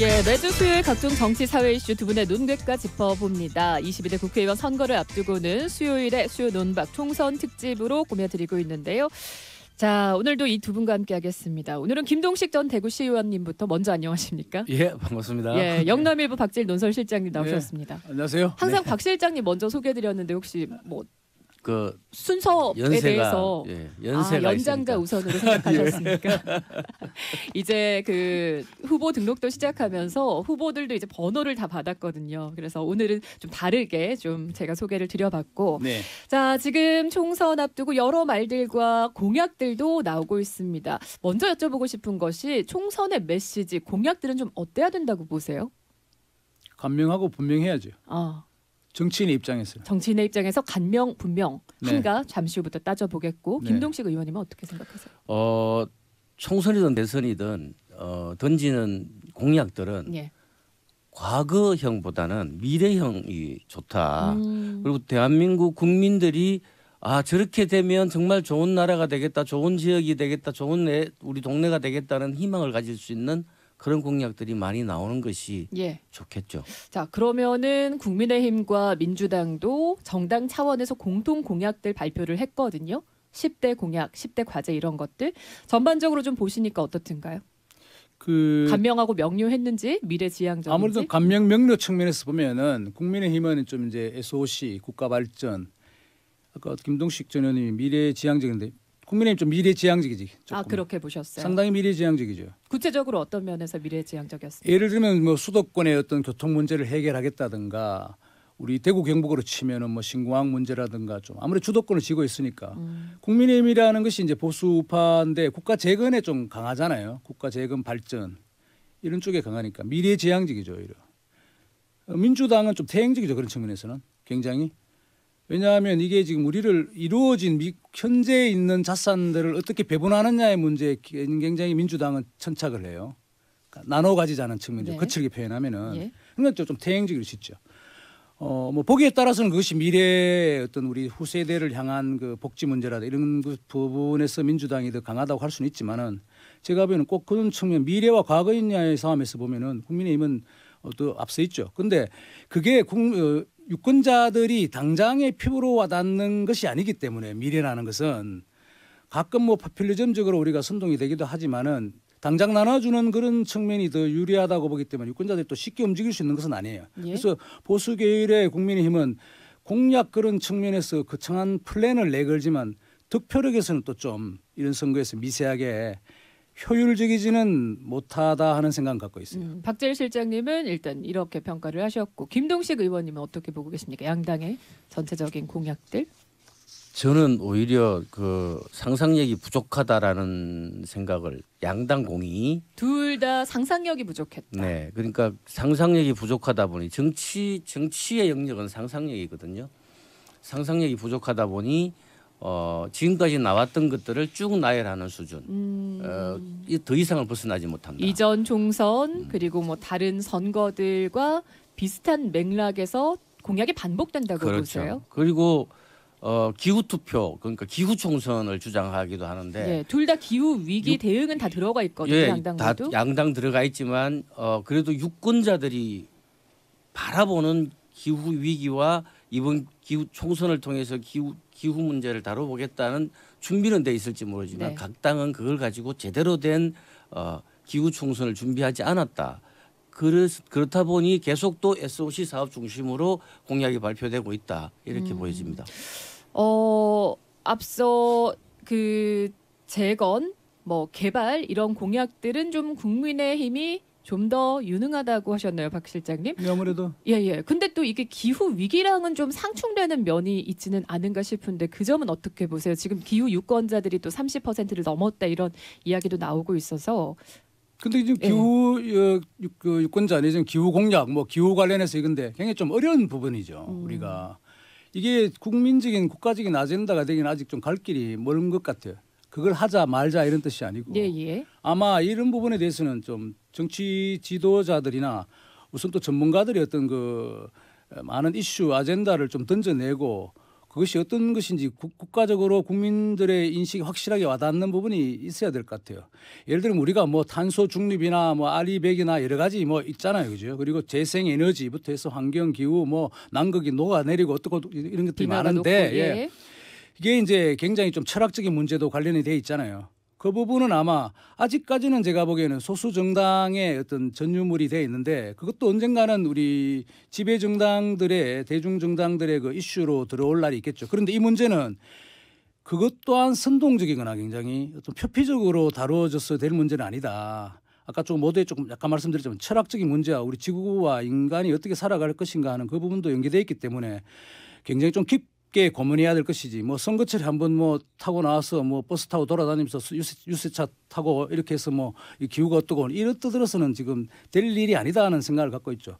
예, 매주 수요일 각종 정치 사회 이슈 두 분의 논객과 짚어봅니다. 22대 국회의원 선거를 앞두고는 수요일에 수요 논박 총선 특집으로 꾸며드리고 있는데요. 자, 오늘도 이 두 분과 함께 하겠습니다. 오늘은 김동식 전 대구시의원님부터 먼저 안녕하십니까? 예, 반갑습니다. 예, 예. 영남일보 박질 논설실장님 나오셨습니다. 예, 안녕하세요. 항상 네. 박 실장님 먼저 소개해드렸는데 혹시 뭐그 순서에 연세가, 대해서 예, 연세가 아, 연장자 있으니까. 우선으로 생각하셨습니까? 이제 그 후보 등록도 시작하면서 후보들도 이제 번호를 다 받았거든요. 그래서 오늘은 좀 다르게 좀 제가 소개를 드려봤고, 네. 자 지금 총선 앞두고 여러 말들과 공약들도 나오고 있습니다. 먼저 여쭤보고 싶은 것이 총선의 메시지, 공약들은 좀 어때야 된다고 보세요? 간명하고 분명해야죠. 아. 정치인의 입장에서 정치인의 입장에서 간명 분명 네. 한가 잠시 후부터 따져보겠고 네. 김동식 의원님은 어떻게 생각하세요? 어 총선이든 대선이든 어, 던지는 공약들은 예. 과거형보다는 미래형이 좋다. 음. 그리고 대한민국 국민들이 아 저렇게 되면 정말 좋은 나라가 되겠다, 좋은 지역이 되겠다, 좋은 우리 동네가 되겠다는 희망을 가질 수 있는 그런 공약들이 많이 나오는 것이 예. 좋겠죠. 자, 그러면은 국민의힘과 민주당도 정당 차원에서 공통 공약들 발표를 했거든요. 10대 공약, 10대 과제 이런 것들 전반적으로 좀 보시니까 어떻든가요? 그 감명하고 명료했는지 미래지향적인지 아무래도 감명 명료 측면에서 보면은 국민의힘은 좀 이제 SOC 국가발전 아까 김동식 전 의원님이 미래지향적인데 국민의힘 좀 미래지향적이지. 조금. 아 그렇게 보셨어요? 상당히 미래지향적이죠. 구체적으로 어떤 면에서 미래지향적이었습니 예를 들면 뭐 수도권의 어떤 교통 문제를 해결하겠다든가 우리 대구 경북으로 치면은 뭐 신공항 문제라든가 좀 아무래도 주도권을 쥐고 있으니까 음. 국민의힘이라는 것이 이제 보수파인데 국가 재건에 좀 강하잖아요. 국가 재건 발전 이런 쪽에 강하니까 미래지향적이죠 오히려. 민주당은 좀 태행적이죠 그런 측면에서는 굉장히 왜냐하면 이게 지금 우리를 이루어진 현재 있는 자산들을 어떻게 배분하느냐의 문제에 굉장히 민주당은 천착을 해요. 그러니까 나눠 가지자는 측면이죠. 네. 거칠게 표현하면은 네. 그러니까 좀 태행적일 수 있죠. 어, 뭐 보기에 따라서는 그것이 미래의 어떤 우리 후세대를 향한 그 복지 문제라든 이런 그 부분에서 민주당이 더 강하다고 할 수는 있지만은 제가 보기에는 꼭 그런 측면 미래와 과거이냐의 싸움에서 보면은 국민의힘은 어, 또 앞서 있죠. 근데 그게 국, 어, 유권자들이 당장의 피부로 와닿는 것이 아니기 때문에 미래라는 것은 가끔 뭐 파퓰리즘적으로 우리가 선동이 되기도 하지만은 당장 나눠주는 그런 측면이 더 유리하다고 보기 때문에 유권자들이 또 쉽게 움직일 수 있는 것은 아니에요. 예? 그래서 보수 계열의 국민의힘은 공약 그런 측면에서 거창한 플랜을 내걸지만 득표력에서는 또 좀 이런 선거에서 미세하게 효율적이지는 못하다 하는 생각은 갖고 있어요. 음, 박재일 실장님은 일단 이렇게 평가를 하셨고 김동식 의원님은 어떻게 보고 계십니까? 양당의 전체적인 공약들? 저는 오히려 그 상상력이 부족하다라는 생각을 양당 공이 둘 다 상상력이 부족했다. 네, 그러니까 상상력이 부족하다 보니 정치 정치의 영역은 상상력이거든요. 상상력이 부족하다 보니 어, 지금까지 나왔던 것들을 쭉 나열하는 수준. 음. 어, 더 이상을 벗어나지 못한다. 이전 총선 음. 그리고 뭐 다른 선거들과 비슷한 맥락에서 공약이 반복된다고 그렇죠. 보세요? 그리고 어, 기후 투표 그러니까 기후 총선을 주장하기도 하는데 예, 둘다 기후 위기 육, 대응은 다 들어가 있거든요. 예, 양당도 양당 들어가 있지만 어, 그래도 유권자들이 바라보는 기후 위기와 이번 기후 총선을 통해서 기후 기후 문제를 다뤄보겠다는 준비는 돼 있을지 모르지만 네. 각 당은 그걸 가지고 제대로 된 어, 기후 총선을 준비하지 않았다. 그렇, 다 보니 계속 또 SOC 사업 중심으로 공약이 발표되고 있다 이렇게 음. 보여집니다. 어 앞서 그 재건 뭐 개발 이런 공약들은 좀 국민의힘이 좀더 유능하다고 하셨나요, 박 실장님? 네, 아무래도. 예, 예. 근데 또 이게 기후 위기랑은 좀 상충되는 면이 있지는 않은가 싶은데 그 점은 어떻게 보세요? 지금 기후 유권자들이 또 30%를 넘었다 이런 이야기도 나오고 있어서 근데 지금 예. 기후 예. 그 유권자 아 지금 기후 공약 뭐 기후 관련해서 이건데 굉장히 좀 어려운 부분이죠 음. 우리가 이게 국민적인 국가적인 아젠다가 되긴 아직 좀 갈 길이 멀은 것 같아요. 그걸 하자 말자 이런 뜻이 아니고 예, 예. 아마 이런 부분에 대해서는 좀 정치 지도자들이나 우선 또 전문가들이 어떤 그 어, 많은 이슈 아젠다를 좀 던져내고 그것이 어떤 것인지 국가적으로 국민들의 인식이 확실하게 와닿는 부분이 있어야 될 것 같아요. 예를 들면 우리가 뭐 탄소 중립이나 뭐 아리백이나 여러 가지 뭐 있잖아요. 그죠? 그리고 재생 에너지부터 해서 환경 기후 뭐 난극이 녹아내리고 어떻고 이런 것들이 많은데 놓고, 예. 예. 이게 이제 굉장히 좀 철학적인 문제도 관련이 돼 있잖아요. 그 부분은 아마 아직까지는 제가 보기에는 소수 정당의 어떤 전유물이 돼 있는데 그것도 언젠가는 우리 지배 정당들의 대중 정당들의 그 이슈로 들어올 날이 있겠죠. 그런데 이 문제는 그것 또한 선동적이거나 굉장히 어떤 표피적으로 다루어져서 될 문제는 아니다. 아까 조금 모두에 조금 약간 말씀드렸지만 철학적인 문제와 우리 지구와 인간이 어떻게 살아갈 것인가 하는 그 부분도 연계돼 있기 때문에 굉장히 좀 깊. 쉽게 고민해야 될 것이지 뭐 선거철에 한번 뭐 타고 나와서 뭐 버스 타고 돌아다니면서 유세, 유세차 타고 이렇게 해서 뭐 기후가 어떻고 이런 뜻으로서는 지금 될 일이 아니다 하는 생각을 갖고 있죠.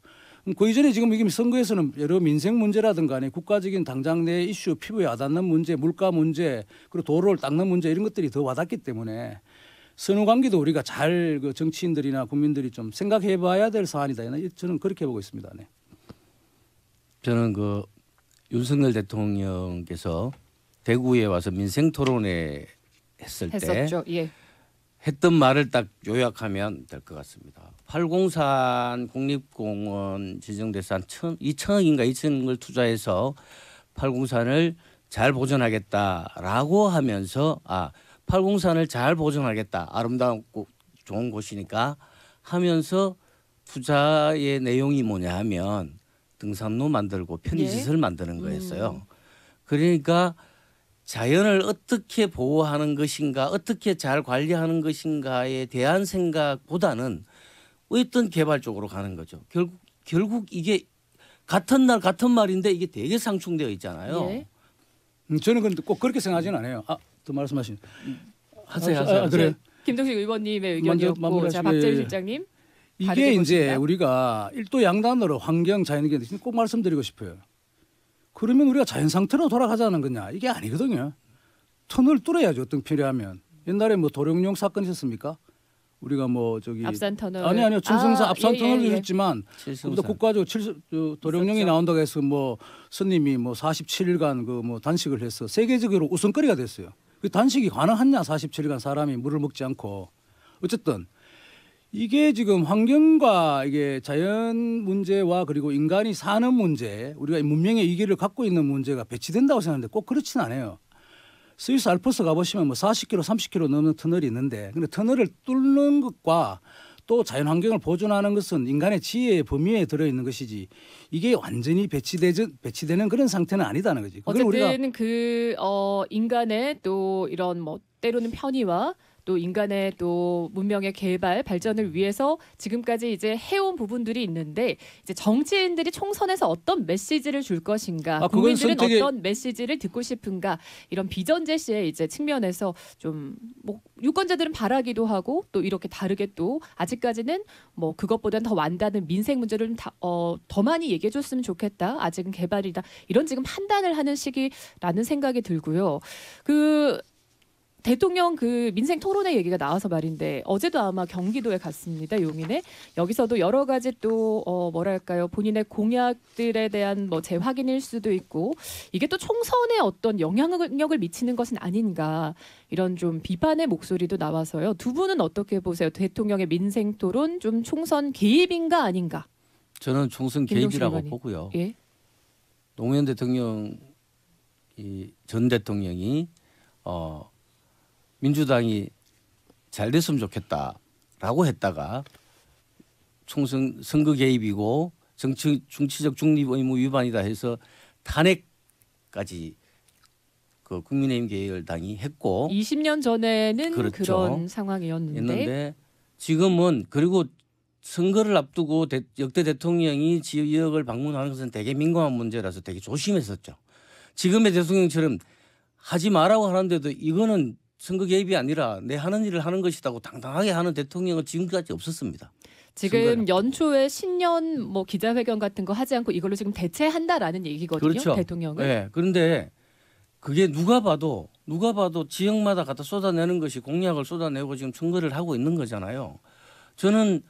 그 이전에 지금 이게 선거에서는 여러 민생 문제라든가 아니 국가적인 당장 내 이슈 피부에 와닿는 문제 물가 문제 그리고 도로를 닦는 문제 이런 것들이 더 와닿기 때문에 선후 관계도 우리가 잘 그 정치인들이나 국민들이 좀 생각해봐야 될 사안이다 저는 그렇게 보고 있습니다. 네. 저는 그 윤석열 대통령께서 대구에 와서 민생 토론회 했을 했었죠. 때 예. 했던 말을 딱 요약하면 될 것 같습니다. 팔공산 국립공원 지정돼서 한 천, 2천억인가 2천억을 투자해서 팔공산을 잘 보존하겠다라고 하면서 아 팔공산을 잘 보존하겠다 아름답고 좋은 곳이니까 하면서 투자의 내용이 뭐냐 하면 등산로 만들고 편의시설 예. 만드는 거였어요. 음. 그러니까 자연을 어떻게 보호하는 것인가, 어떻게 잘 관리하는 것인가에 대한 생각보다는 어떤 개발 쪽으로 가는 거죠. 결국 결국 이게 같은 날 같은 말인데 이게 되게 상충되어 있잖아요. 예. 음, 저는 근데 꼭 그렇게 생각하진 않아요. 아, 또 말씀하신. 하세요, 아, 아, 하세요. 아, 그래. 김동식 의원님의 의견이었고, 자 박재일 실장님. 이게 이제 우리가 일도 양단으로 환경 자연경제 꼭 말씀드리고 싶어요. 그러면 우리가 자연 상태로 돌아가자는 거냐 이게 아니거든요. 터널 뚫어야죠 어떤 필요하면 옛날에 뭐 도룡뇽 사건 있었습니까? 우리가 뭐 저기 앞산 터널 아니 아니요 칠성사 아, 앞산 예, 예, 터널도 예, 예. 지만 그보다 국가적으로 칠성 도룡뇽이 나온다고 해서 뭐 스님이 뭐 47일간 그 뭐 단식을 해서 세계적으로 우선거리가 됐어요. 그 단식이 가능하냐 47일간 사람이 물을 먹지 않고 어쨌든 이게 지금 환경과 이게 자연 문제와 그리고 인간이 사는 문제, 우리가 문명의 이기를 갖고 있는 문제가 배치된다고 생각하는데 꼭 그렇진 않아요. 스위스 알프스 가보시면 뭐 40km, 30km 넘는 터널이 있는데, 근데 터널을 뚫는 것과 또 자연 환경을 보존하는 것은 인간의 지혜의 범위에 들어 있는 것이지 이게 완전히 배치되지 배치되는 그런 상태는 아니다는 거지. 어쨌든 우리가 그 어, 인간의 또 이런 뭐 때로는 편의와 또 인간의 또 문명의 개발 발전을 위해서 지금까지 이제 해온 부분들이 있는데 이제 정치인들이 총선에서 어떤 메시지를 줄 것인가 아, 국민들은 선택의... 어떤 메시지를 듣고 싶은가 이런 비전 제시의 이제 측면에서 좀 뭐 유권자들은 바라기도 하고 또 이렇게 다르게 또 아직까지는 뭐 그것보다는 더 완다는 민생 문제를 다, 어, 더 많이 얘기해 줬으면 좋겠다 아직은 개발이다 이런 지금 판단을 하는 시기라는 생각이 들고요 그 대통령 그 민생 토론회 얘기가 나와서 말인데 어제도 아마 경기도에 갔습니다 용인에 여기서도 여러 가지 또 어, 뭐랄까요 본인의 공약들에 대한 뭐 재확인일 수도 있고 이게 또 총선에 어떤 영향력을 미치는 것은 아닌가 이런 좀 비판의 목소리도 나와서요 두 분은 어떻게 보세요 대통령의 민생 토론 좀 총선 개입인가 아닌가 저는 총선 개입이라고 보고요 예? 노무현 대통령 이 전 대통령이 어 민주당이 잘 됐으면 좋겠다라고 했다가 총선 선거 개입이고 정치 정치적 중립 의무 위반이다 해서 탄핵까지 그 국민의힘 계열당이 했고 20년 전에는 그렇죠. 그런 상황이었는데 있는데 지금은 그리고 선거를 앞두고 대, 역대 대통령이 지역을 방문하는 것은 되게 민감한 문제라서 되게 조심했었죠. 지금의 대통령처럼 하지 말라고 하는데도 이거는 선거 개입이 아니라 내 하는 일을 하는 것이다고 당당하게 하는 대통령은 지금까지 없었습니다. 지금 연초에 신년 뭐 기자회견 같은 거 하지 않고 이걸로 지금 대체한다라는 얘기거든요. 그렇죠. 대통령을. 네. 예, 그런데 그게 누가 봐도 누가 봐도 지역마다 갖다 쏟아내는 것이 공약을 쏟아내고 지금 선거를 하고 있는 거잖아요. 저는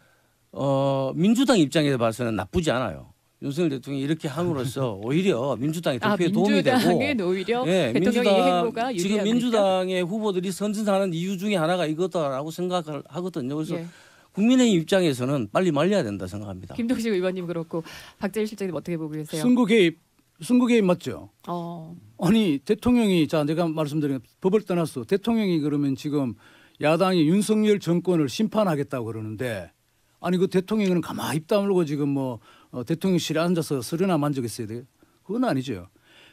어 민주당 입장에서 봐서는 나쁘지 않아요. 윤석열 대통령이 이렇게 함으로써 오히려 민주당이 아, 투표에 도움이 되고 오히려 예, 민주당 지금 민주당의 후보들이 선진하는 이유 중에 하나가 이것다라고 생각을 하거든요. 그래서 예. 국민의 입장에서는 빨리 말려야 된다 생각합니다. 김동식 의원님 그렇고 박재일 실장님 어떻게 보고 계세요? 선거 개입 선거 개입 맞죠? 어. 아니 대통령이 자 제가 말씀드린 법을 떠나서 대통령이 그러면 지금 야당이 윤석열 정권을 심판하겠다고 그러는데 아니 그 대통령은 가만히 입 다물고 지금 뭐 어, 대통령실에 앉아서 서류나만 족했어야 돼요. 그건 아니죠.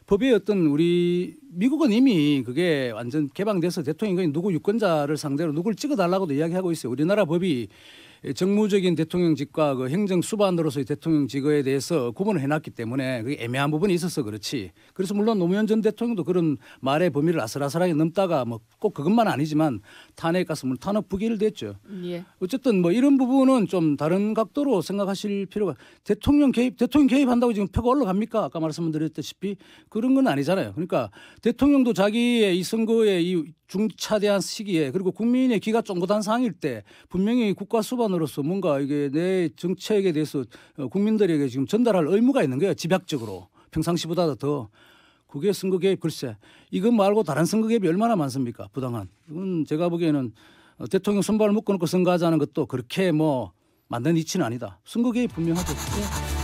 법의 어떤 우리 미국은 이미 그게 완전 개방돼서 대통령이 누구 유권자를 상대로 누굴 찍어달라고도 이야기하고 있어요. 우리나라 법이 정무적인 대통령직과 그 행정 수반으로서의 대통령직에 대해서 구분을 해놨기 때문에 그게 애매한 부분이 있어서 그렇지. 그래서 물론 노무현 전 대통령도 그런 말의 범위를 아슬아슬하게 넘다가 뭐 꼭 그것만 아니지만 탄핵 가서 뭐 탄핵 부기를 됐죠. 예. 어쨌든 뭐 이런 부분은 좀 다른 각도로 생각하실 필요가 대통령 개입 대통령 개입한다고 지금 표가 올라갑니까? 아까 말씀드렸다시피 그런 건 아니잖아요. 그러니까 대통령도 자기의 이 선거의 이 중차대한 시기에 그리고 국민의 귀가 쫑긋한 상황일 때 분명히 국가 수반 대관으로서 뭔가 이게 내 정책에 대해서 어, 국민들에게 지금 전달할 의무가 있는 거예요. 집약적으로 평상시보다 더 그게 선거 개입 글쎄 이것 말고 다른 선거 개입이 얼마나 많습니까? 부당한. 이건 제가 보기에는 어, 대통령 선발을 묶어놓고 선거하자는 것도 그렇게 뭐 만든 이치는 아니다. 선거 개입 분명하죠. 네.